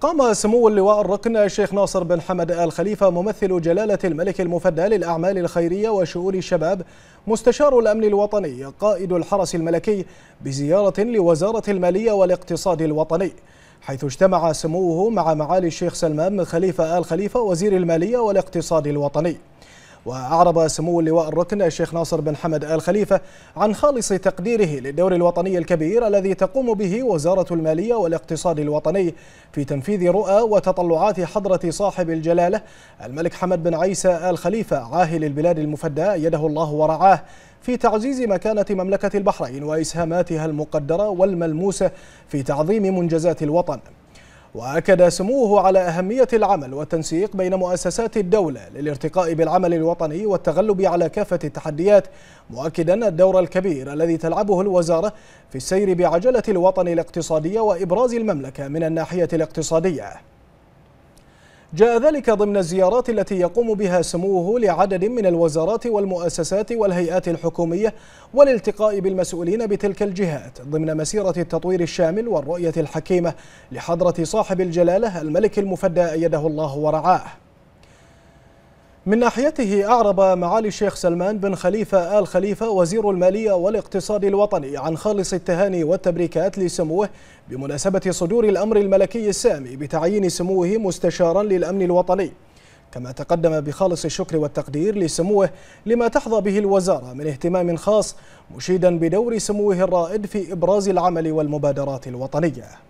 قام سمو اللواء الركن الشيخ ناصر بن حمد آل خليفة ممثل جلالة الملك المفدى للأعمال الخيرية وشؤون الشباب مستشار الأمن الوطني قائد الحرس الملكي بزيارة لوزارة المالية والاقتصاد الوطني حيث اجتمع سموه مع معالي الشيخ سلمان بن خليفة آل خليفة وزير المالية والاقتصاد الوطني وأعرب سمو اللواء الركن الشيخ ناصر بن حمد آل خليفة عن خالص تقديره للدور الوطني الكبير الذي تقوم به وزارة المالية والاقتصاد الوطني في تنفيذ رؤى وتطلعات حضرة صاحب الجلالة الملك حمد بن عيسى آل خليفة عاهل البلاد المفدى يده الله ورعاه في تعزيز مكانة مملكة البحرين وإسهاماتها المقدرة والملموسة في تعظيم منجزات الوطن وأكد سموه على أهمية العمل والتنسيق بين مؤسسات الدولة للارتقاء بالعمل الوطني والتغلب على كافة التحديات مؤكدا الدور الكبير الذي تلعبه الوزارة في السير بعجلة الوطن الاقتصادية وإبراز المملكة من الناحية الاقتصادية جاء ذلك ضمن الزيارات التي يقوم بها سموه لعدد من الوزارات والمؤسسات والهيئات الحكومية والالتقاء بالمسؤولين بتلك الجهات ضمن مسيرة التطوير الشامل والرؤية الحكيمة لحضرة صاحب الجلالة الملك المفدى أيده الله ورعاه من ناحيته أعرب معالي الشيخ سلمان بن خليفة آل خليفة وزير المالية والاقتصاد الوطني عن خالص التهاني والتبريكات لسموه بمناسبة صدور الأمر الملكي السامي بتعيين سموه مستشارا للأمن الوطني كما تقدم بخالص الشكر والتقدير لسموه لما تحظى به الوزارة من اهتمام خاص مشيدا بدور سموه الرائد في إبراز العمل والمبادرات الوطنية